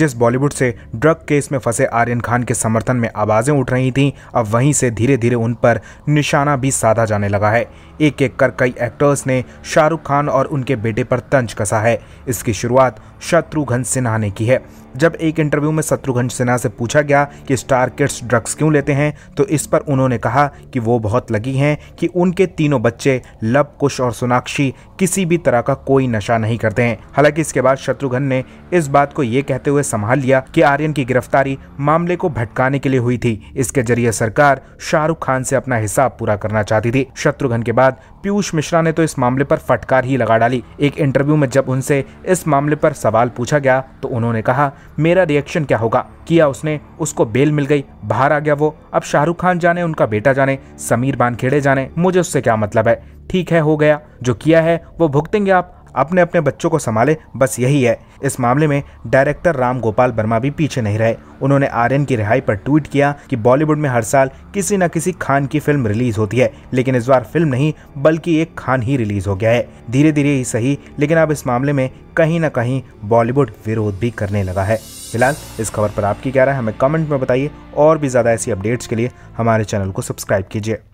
जिस बॉलीवुड से drug case में फंसे आर्यन खान के समर्थन में आवाज़ें उठ रही थीं अब वहीं से धीरे धीरे उन पर निशाना भी साधा जाने लगा है एक एक कर कई एक्टर्स ने शाहरुख खान और उनके बेटे पर तंज कसा है इसकी शुरुआत शत्रुघ्न सिन्हा ने की है जब एक इंटरव्यू में शत्रुघ्न सिन्हा से पूछा गया कि स्टार किड्स ड्रग्स क्यों लेते हैं तो इस पर उन्होंने कहा कि वो बहुत लगी हैं कि उनके तीनों बच्चे लव कुश और सोनाक्षी किसी भी तरह का कोई नशा नहीं करते हैं हालांकि इसके बाद शत्रुघ्न ने इस बात को ये कहते हुए संभाल लिया कि आर्यन की गिरफ्तारी मामले को भटकाने के लिए हुई थी इसके जरिए सरकार शाहरुख खान से अपना हिसाब पूरा करना चाहती थी शत्रुघ्न के बाद पीयूष मिश्रा ने तो इस मामले पर फटकार ही लगा डाली एक इंटरव्यू में जब उनसे इस मामले पर सवाल पूछा गया तो उन्होंने कहा मेरा रिएक्शन क्या होगा किया उसने उसको बेल मिल गई बाहर आ गया वो अब शाहरुख खान जाने उनका बेटा जाने समीर बानखेड़े जाने मुझे उससे क्या मतलब है ठीक है हो गया जो किया है वो भुगतेंगे आप अपने अपने बच्चों को संभाले बस यही है इस मामले में डायरेक्टर राम गोपाल वर्मा भी पीछे नहीं रहे उन्होंने आर्यन की रिहाई पर ट्वीट किया कि बॉलीवुड में हर साल किसी न किसी खान की फिल्म रिलीज होती है लेकिन इस बार फिल्म नहीं बल्कि एक खान ही रिलीज हो गया है धीरे धीरे ही सही लेकिन अब इस मामले में कहीं ना कहीं बॉलीवुड विरोध भी करने लगा है फिलहाल इस खबर पर आपकी क्या राय हमें कमेंट में बताइए और भी ज़्यादा ऐसी अपडेट्स के लिए हमारे चैनल को सब्सक्राइब कीजिए